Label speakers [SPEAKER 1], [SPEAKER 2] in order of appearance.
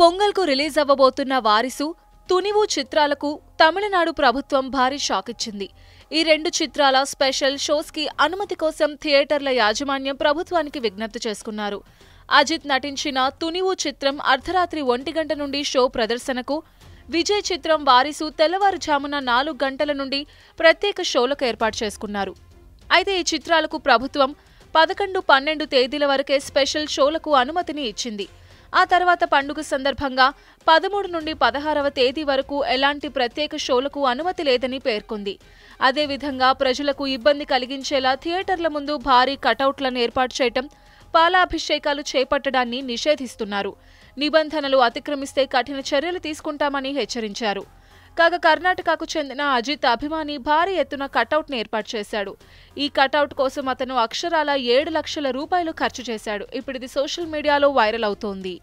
[SPEAKER 1] పొంగల్కు release అవ్వబోతున్న Varisu తునివు చిత్రాలకు తమిళనాడు ప్రభుత్వం భారీ షాక్ ఇచ్చింది ఈ రెండు చిత్రాల స్పెషల్ షోస్కి అనుమతి కోసం థియేటర్ల యాజమాన్యం ప్రభుత్వానికి విజ్ఞప్తి చేసుకున్నారు అజిత్ నటించిన తునివు చిత్రం అర్ధరాత్రి ఒంటి గంట నుండి షో ప్రదర్శనకు విజయ్ చిత్రం వారిసు తెల్లవారుజామున నాలుగు గంటల నుండి ప్రత్యేక షోలకు ఏర్పాటు చేసుకున్నారు అయితే ఈ చిత్రాలకు ప్రభుత్వం పదకొండు పన్నెండు తేదీల వరకే స్పెషల్ షోలకు అనుమతిని ఇచ్చింది ఆ తర్వాత పండుగ సందర్భంగా పదమూడు నుండి పదహారవ తేదీ వరకు ఎలాంటి ప్రత్యేక షోలకు అనుమతి లేదని పేర్కొంది అదేవిధంగా ప్రజలకు ఇబ్బంది కలిగించేలా థియేటర్ల ముందు భారీ కటౌట్లను ఏర్పాటు చేయటం పాలాభిషేకాలు చేపట్టడాన్ని నిషేధిస్తున్నారు నిబంధనలు అతిక్రమిస్తే కఠిన చర్యలు తీసుకుంటామని హెచ్చరించారు కాగా కర్ణాటకకు చెందిన అజిత్ అభిమాని భారీ ఎత్తున కటౌట్ను ఏర్పాటు చేశాడు ఈ కటౌట్ కోసం అతను అక్షరాల ఏడు లక్షల రూపాయలు ఖర్చు చేశాడు ఇప్పుడు ఇది సోషల్ మీడియాలో వైరల్ అవుతోంది